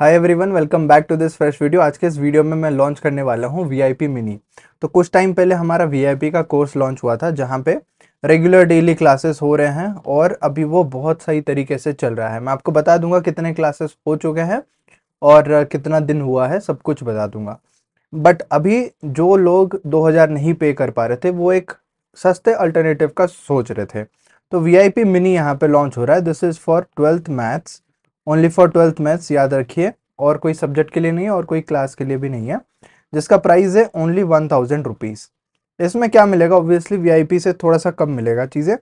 hi everyone welcome back to this fresh video आज के इस वीडियो में मैं लॉन्च करने वाला हूँ वीआईपी मिनी तो कुछ टाइम पहले हमारा वीआईपी का कोर्स लॉन्च हुआ था जहाँ पे रेगुलर डेली क्लासेस हो रहे हैं और अभी वो बहुत सही तरीके से चल रहा है मैं आपको बता दूंगा कितने क्लासेस हो चुके हैं और कितना दिन हुआ है सब कुछ बता दूंगा बट अभी जो लोग दो नहीं पे कर पा रहे थे वो एक सस्ते अल्टरनेटिव का सोच रहे थे तो वी मिनी यहाँ पर लॉन्च हो रहा है this is for twelfth maths only for twelfth maths याद रखिए और कोई सब्जेक्ट के लिए नहीं है और कोई क्लास के लिए भी नहीं है जिसका प्राइस है ओनली वन थाउजेंड रुपीज़ इसमें क्या मिलेगा ऑब्वियसली वीआईपी से थोड़ा सा कम मिलेगा चीज़ें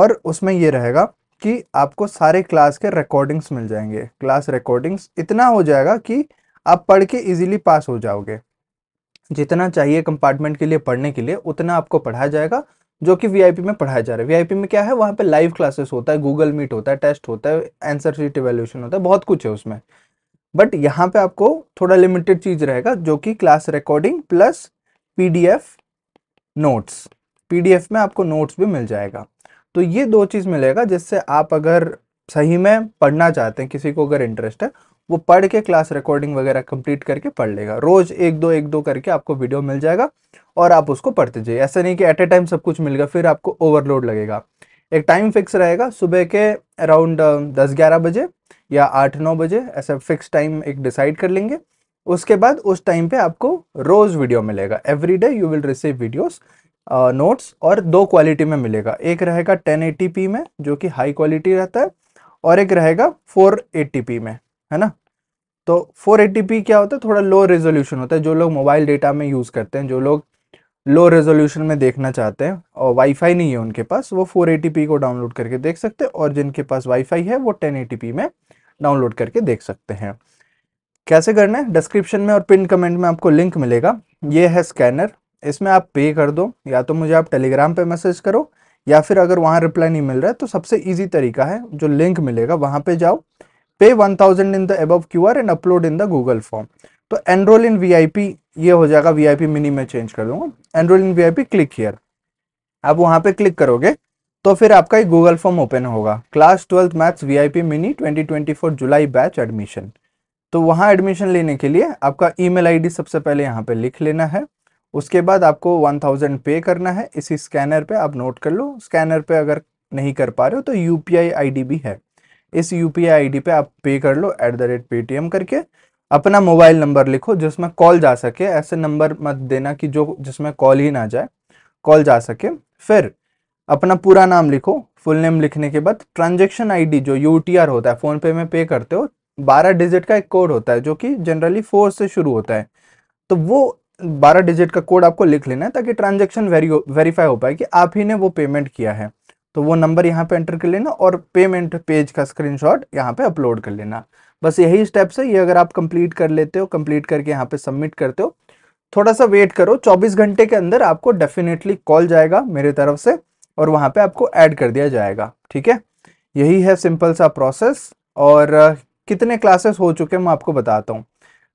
और उसमें ये रहेगा कि आपको सारे क्लास के रिकॉर्डिंग्स मिल जाएंगे क्लास रिकॉर्डिंग्स इतना हो जाएगा कि आप पढ़ के ईजिली पास हो जाओगे जितना चाहिए कंपार्टमेंट के लिए पढ़ने के लिए उतना आपको पढ़ाया जाएगा जो कि वीआईपी में पढ़ाया जा रहा है वीआईपी में क्या है वहाँ पे लाइव क्लासेस होता है गूगल मीट होता है टेस्ट होता है आंसर शीट इवेल्यूशन होता है बहुत कुछ है उसमें बट यहाँ पे आपको थोड़ा लिमिटेड चीज रहेगा जो कि class recording plus PDF notes PDF में आपको नोट्स भी मिल जाएगा तो ये दो चीज़ मिलेगा जिससे आप अगर सही में पढ़ना चाहते हैं किसी को अगर इंटरेस्ट है वो पढ़ के क्लास रिकॉर्डिंग वगैरह कंप्लीट करके पढ़ लेगा रोज एक दो एक दो करके आपको वीडियो मिल जाएगा और आप उसको पढ़ते जाइए ऐसा नहीं कि एट ए टाइम सब कुछ मिल गया फिर आपको ओवरलोड लगेगा एक टाइम फिक्स रहेगा सुबह के अराउंड दस ग्यारह बजे या आठ नौ बजे ऐसा फिक्स टाइम एक डिसाइड कर लेंगे उसके बाद उस टाइम पे आपको रोज वीडियो मिलेगा every day you will receive videos notes और दो क्वालिटी में मिलेगा एक रहेगा 1080p में जो कि हाई क्वालिटी रहता है और एक रहेगा 480p में है ना तो 480p क्या होता है थोड़ा लो रेजोल्यूशन होता है जो लोग मोबाइल डेटा में यूज़ करते हैं जो लोग लो रेजोल्यूशन में देखना चाहते हैं और वाईफाई नहीं है उनके पास वो 480p को डाउनलोड करके देख सकते हैं और जिनके पास वाईफाई है वो 1080p में डाउनलोड करके देख सकते हैं कैसे करना है डिस्क्रिप्शन में और पिन कमेंट में आपको लिंक मिलेगा ये है स्कैनर इसमें आप पे कर दो या तो मुझे आप टेलीग्राम पर मैसेज करो या फिर अगर वहाँ रिप्लाई नहीं मिल रहा है तो सबसे ईजी तरीका है जो लिंक मिलेगा वहाँ पर जाओ pay 1000 in the Q QR and upload in the Google form तो एनरोल इन वीआईपी ये हो जाएगा वीआईपी मिनी में चेंज कर दूंगा enrol in VIP click here आप वहां पे क्लिक करोगे तो फिर आपका एक गूगल फॉर्म ओपन होगा class twelfth maths VIP mini 2024 जुलाई बैच एडमिशन तो वहाँ एडमिशन लेने के लिए आपका ईमेल आईडी सबसे पहले यहाँ पे लिख लेना है उसके बाद आपको 1000 पे करना है इसी स्कैनर पे आप नोट कर लो स्कैनर पे अगर नहीं कर पा रहे हो तो यू पी आई भी है इस यू पी आई पे आप पे कर लो एट द रेट पेटीएम करके अपना मोबाइल नंबर लिखो जिसमें कॉल जा सके ऐसे नंबर मत देना कि जो जिसमें कॉल ही ना जाए कॉल जा सके फिर अपना पूरा नाम लिखो फुल नेम लिखने के बाद ट्रांजेक्शन आईडी जो यू होता है फ़ोन पे में पे करते हो बारह डिजिट का एक कोड होता है जो कि जनरली फोर से शुरू होता है तो वो बारह डिजिट का कोड आपको लिख लेना है ताकि ट्रांजेक्शन वेरी वेरीफाई हो पाए कि आप ही ने वो पेमेंट किया है तो वो नंबर यहाँ पे एंटर कर लेना और पेमेंट पेज का स्क्रीनशॉट यहाँ पे अपलोड कर लेना बस यही स्टेप्स है ये अगर आप कंप्लीट कर लेते हो कंप्लीट करके यहाँ पे सबमिट करते हो थोड़ा सा वेट करो 24 घंटे के अंदर आपको डेफिनेटली कॉल जाएगा मेरे तरफ से और वहाँ पे आपको ऐड कर दिया जाएगा ठीक है यही है सिंपल सा प्रोसेस और कितने क्लासेस हो चुके हैं मैं आपको बताता हूँ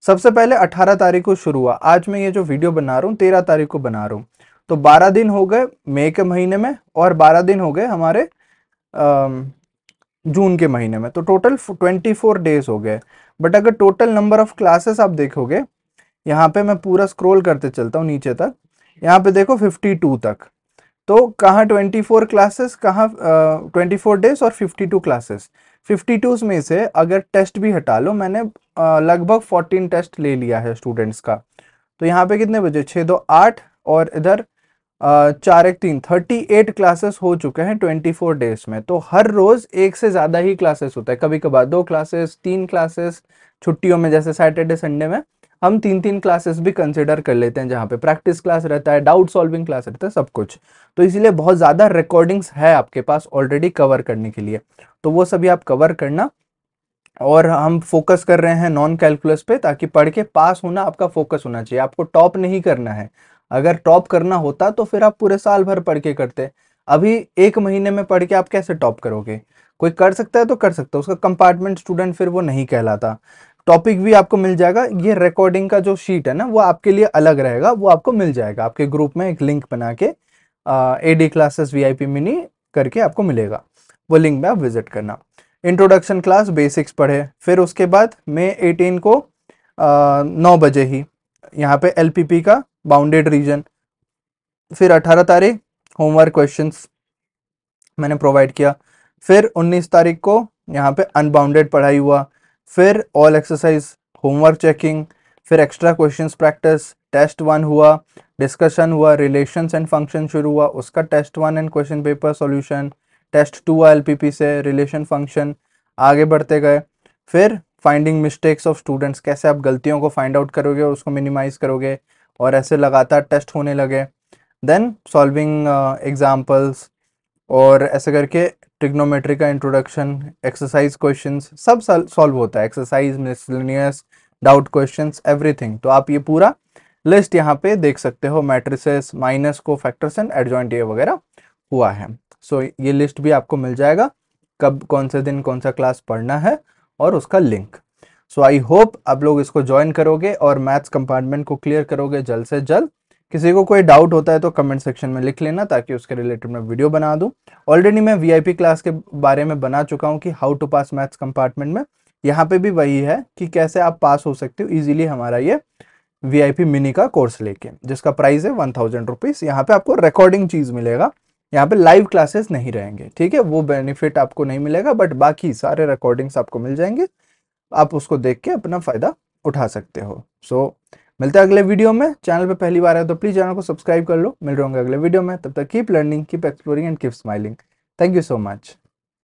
सबसे पहले 18 तारीख को शुरू हुआ आज मैं ये जो वीडियो बना रहा हूँ 13 तारीख को बना रहा हूँ तो 12 दिन हो गए मई के महीने में और 12 दिन हो गए हमारे जून के महीने में तो टोटल 24 डेज हो गए बट अगर टोटल नंबर ऑफ क्लासेस आप देखोगे यहाँ पे मैं पूरा स्क्रॉल करते चलता हूँ नीचे तक यहाँ पे देखो 52 तक तो कहाँ 24 क्लासेस कहाँ ट्वेंटी फोर डेज और 52 क्लासेस 52 में से अगर टेस्ट भी हटा लो मैंने लगभग 14 टेस्ट ले लिया है स्टूडेंट्स का तो यहाँ पे कितने बजे छः दो आठ और इधर चार एक तीन थर्टी एट क्लासेस हो चुके हैं ट्वेंटी फोर डेज में तो हर रोज एक से ज्यादा ही क्लासेस होता है कभी कभार दो क्लासेस तीन क्लासेस छुट्टियों में जैसे सैटरडे संडे में हम तीन तीन क्लासेस भी कंसिडर कर लेते हैं जहाँ पे प्रैक्टिस क्लास रहता है डाउट सॉल्विंग क्लास रहता है सब कुछ तो इसीलिए बहुत ज़्यादा रिकॉर्डिंग्स है आपके पास ऑलरेडी कवर करने के लिए तो वो सभी आप कवर करना और हम फोकस कर रहे हैं नॉन कैलकुलस पे ताकि पढ़ के पास होना आपका फोकस होना चाहिए आपको टॉप नहीं करना है अगर टॉप करना होता तो फिर आप पूरे साल भर पढ़ के करते अभी एक महीने में पढ़ के आप कैसे टॉप करोगे कोई कर सकता है तो कर सकता है उसका कंपार्टमेंट स्टूडेंट फिर वो नहीं कहलाता टॉपिक भी आपको मिल जाएगा ये रिकॉर्डिंग का जो शीट है ना वो आपके लिए अलग रहेगा वो आपको मिल जाएगा आपके ग्रुप में एक लिंक बना के A D classes V I P mini करके आपको मिलेगा वो लिंक में आप विजिट करना इंट्रोडक्शन क्लास बेसिक्स पढ़े फिर उसके बाद मे एटीन को नौ बजे ही यहाँ पे एल पी पी का बाउंडेड रीजन फिर अठारह तारीख होमवर्क क्वेश्चन मैंने प्रोवाइड किया फिर उन्नीस तारीख को यहाँ पे अनबाउंडेड पढ़ाई हुआ फिर ऑल एक्सरसाइज होमवर्क चेकिंग फिर extra question practice test one हुआ डिस्कशन हुआ रिलेशंस एंड फंक्शन शुरू हुआ उसका test one and question paper solution test two हुआ पी से रिलेशन फंक्शन आगे बढ़ते गए फिर फाइंडिंग मिस्टेक्स ऑफ स्टूडेंट्स कैसे आप गलतियों को फाइंड आउट करोगे और उसको मिनिमाइज करोगे और ऐसे लगातार टेस्ट होने लगे देन सॉल्विंग एग्ज़ाम्पल्स और ऐसे करके ट्रिग्नोमेट्री का इंट्रोडक्शन एक्सरसाइज क्वेश्चन सब सॉल्व होता है exercise miscellaneous doubt question everything तो आप ये पूरा लिस्ट यहाँ पे देख सकते हो matrices minors cofactors and adjoint ये वगैरह हुआ है सो so, ये लिस्ट भी आपको मिल जाएगा कब कौन से दिन कौन सा क्लास पढ़ना है और उसका लिंक सो आई होप आप लोग इसको ज्वाइन करोगे और मैथ्स कंपार्टमेंट को क्लियर करोगे जल्द से जल्द किसी को कोई डाउट होता है तो कमेंट सेक्शन में लिख लेना ताकि उसके रिलेटेड मैं वीडियो बना दूं ऑलरेडी मैं वीआईपी क्लास के बारे में बना चुका हूं कि how to pass maths compartment में यहाँ पे भी वही है कि कैसे आप पास हो सकते हो इजीली हमारा ये वीआईपी मिनी का कोर्स लेके जिसका प्राइस है वन थाउजेंड रुपीज़ यहाँ पे आपको रिकॉर्डिंग चीज़ मिलेगा यहाँ पे लाइव क्लासेस नहीं रहेंगे ठीक है वो बेनिफिट आपको नहीं मिलेगा बट बाकी सारे रिकॉर्डिंग्स आपको मिल जाएंगे आप उसको देख के अपना फ़ायदा उठा सकते हो सो so, मिलते हैं अगले वीडियो में चैनल पे पहली बार है तो प्लीज़ चैनल को सब्सक्राइब कर लो मिल रहे अगले वीडियो में तब तक keep learning keep exploring and keep smiling thank you so much